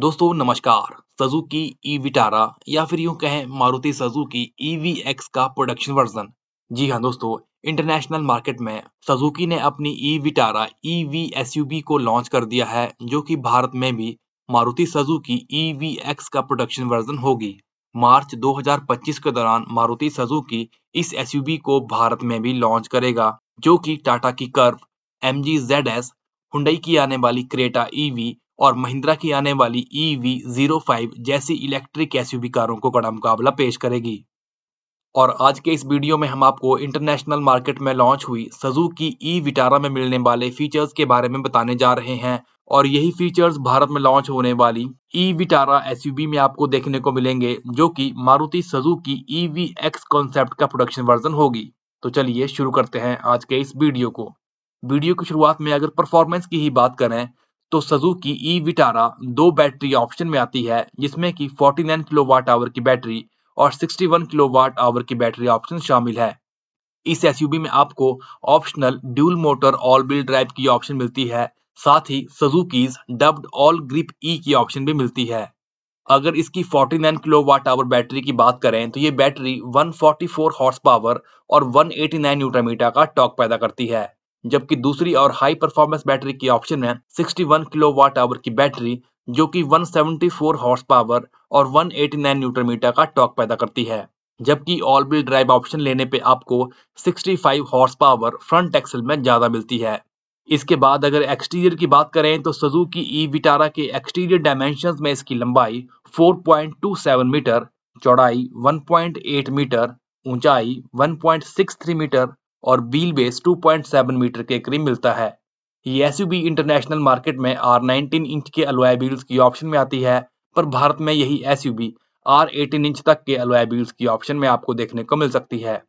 दोस्तों नमस्कार Suzuki E Vitara या फिर यूं कहें Maruti Suzuki E V X का प्रोडक्शन वर्जन जी हाँ दोस्तों इंटरनेशनल मार्केट में सजुकी ने अपनी E Vitara E V S को लॉन्च कर दिया है जो कि भारत में भी Maruti Suzuki E V X का प्रोडक्शन वर्जन होगी मार्च 2025 के दौरान मारुति सजुकी इस एस को भारत में भी लॉन्च करेगा जो कि टाटा की Curvv M G Z S Hyundai की आने वाली क्रेटा ईवी e और महिंद्रा की आने वाली E e V zero five जैसी इलेक्ट्रिक एसयूवी कारों को कड़ा मुकाबला पेश करेगी और आज के इस वीडियो में हम आपको इंटरनेशनल मार्केट में लॉन्च हुई सजू की ई विटारा में मिलने वाले फीचर्स के बारे में बताने जा रहे हैं और यही फीचर्स भारत में लॉन्च होने वाली ई विटारा एसयूवी में आपको देखने को मिलेंगे जो कि Maruti Suzuki E V X concept का प्रोडक्शन वर्जन होगी तो चलिए शुरू करते हैं आज के इस वीडियो को वीडियो की शुरुआत में अगर परफॉर्मेंस की ही बात करें तो की ई विटारा दो बैटरी ऑप्शन में आती है जिसमें कि 49 वाट आवर की बैटरी और 61 वाट आवर की बैटरी ऑप्शन शामिल है इस एसयूवी में आपको optional dual motor all wheel drive की ऑप्शन मिलती है साथ ही Suzuki's dubbed all grip E की ऑप्शन भी मिलती है अगर इसकी 49 वाट आवर बैटरी की बात करें तो ये बैटरी 144 हॉर्स पावर और 189 न्यूटन मीटर का टॉक पैदा करती है जबकि दूसरी और हाई परफॉर्मेंस बैटरी की ऑप्शन है 61 किलोवाट आवर की बैटरी जो कि 174 हॉर्स पावर और 189 एटी न्यूटन मीटर का टॉक पैदा करती है जबकि ऑल व्हील ड्राइव ऑप्शन लेने पे आपको 65 हॉर्स पावर फ्रंट एक्सल में ज्यादा मिलती है इसके बाद अगर एक्सटीरियर की बात करें तो सजू की ई विटारा के एक्सटीरियर डायमेंशन में इसकी लंबाई 4.27 मीटर चौड़ाई 1.8 मीटर ऊंचाई 1.63 मीटर और व्हील बेस 2.7 मीटर के करीब मिलता है ये एस इंटरनेशनल मार्केट में आर नाइनटीन इंच के अलवाई व्हील्स की ऑप्शन में आती है पर भारत में यही एस आर एटीन इंच तक के अलवाई व्हील्स की ऑप्शन में आपको देखने को मिल सकती है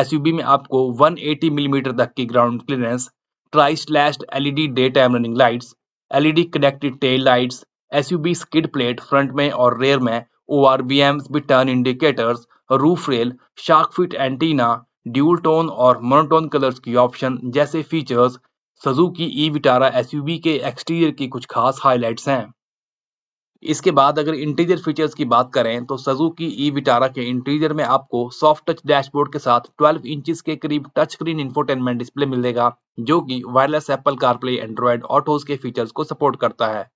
एस में आपको 180 मिलीमीटर mm तक की ground clearance tri slashed LED day time running lights LED connected tail lights एस स्किड प्लेट फ्रंट में और रेयर में O R V Ms turn indicators roof rail shark fin antenna dual tone और monotone colours की option जैसे features Suzuki E Vitara SUV के exterior की कुछ खास हाइलाइट्स हैं इसके बाद अगर इंटीरियर फीचर्स की बात करें तो सजुकी ई विटारा के इंटीरियर में आपको सॉफ्ट टच डैशबोर्ड के साथ 12 इंचज के करीब टच स्क्रीन इंफोटेनमेंट डिस्प्ले मिलेगा जो कि wireless Apple CarPlay Android autos के फीचर्स को सपोर्ट करता है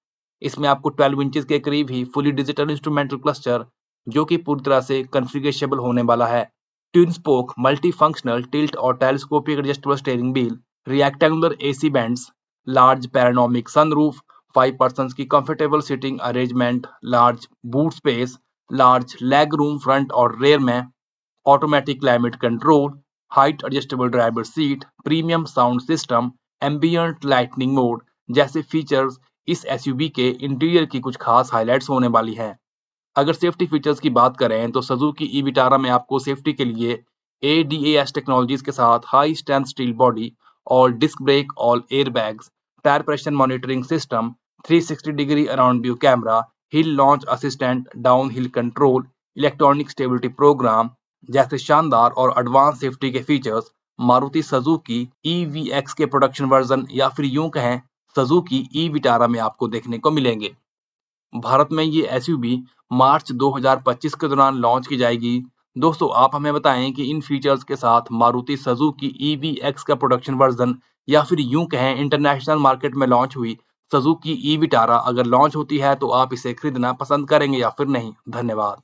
इसमें आपको 12 इंचज के करीब ही फुली डिजिटल इंस्ट्रूमेंटल क्लस्टर जो कि पूरी तरह से कन्फिगेशबल होने वाला है twin-spoke, multifunctional, tilt or telescopic adjustable steering wheel, rectangular AC bands, large panoramic sunroof, five persons ki comfortable sitting arrangement, large boot space, large leg room front or rear mein automatic climate control, height adjustable driver seat, premium sound system, ambient lightning mode जैसे features इस SUV के interior की कुछ खास highlights होने वाली हैं अगर सेफ्टी फीचर्स की बात करें तो सजू की ई विटारा में आपको सेफ्टी के लिए A D A S technologies के साथ हाई स्ट्रेंथ स्टील बॉडी और disc brake all air bags tyre pressure monitoring system 360 degree around view camera hill launch assistant down hill control electronic stability programme जैसे शानदार और advance safety के features Maruti Suzuki E V X के production version या फिर यूं कहें सजू Suzuki E Vitara में आपको देखने को मिलेंगे भारत में ये एस मार्च 2025 के दौरान लॉन्च की जाएगी दोस्तों आप हमें बताएं कि इन फीचर्स के साथ मारुति सजू सजुकी एक्स का प्रोडक्शन वर्जन या फिर यूं कहें इंटरनेशनल मार्केट में लॉन्च हुई की ई विटारा अगर लॉन्च होती है तो आप इसे खरीदना पसंद करेंगे या फिर नहीं धन्यवाद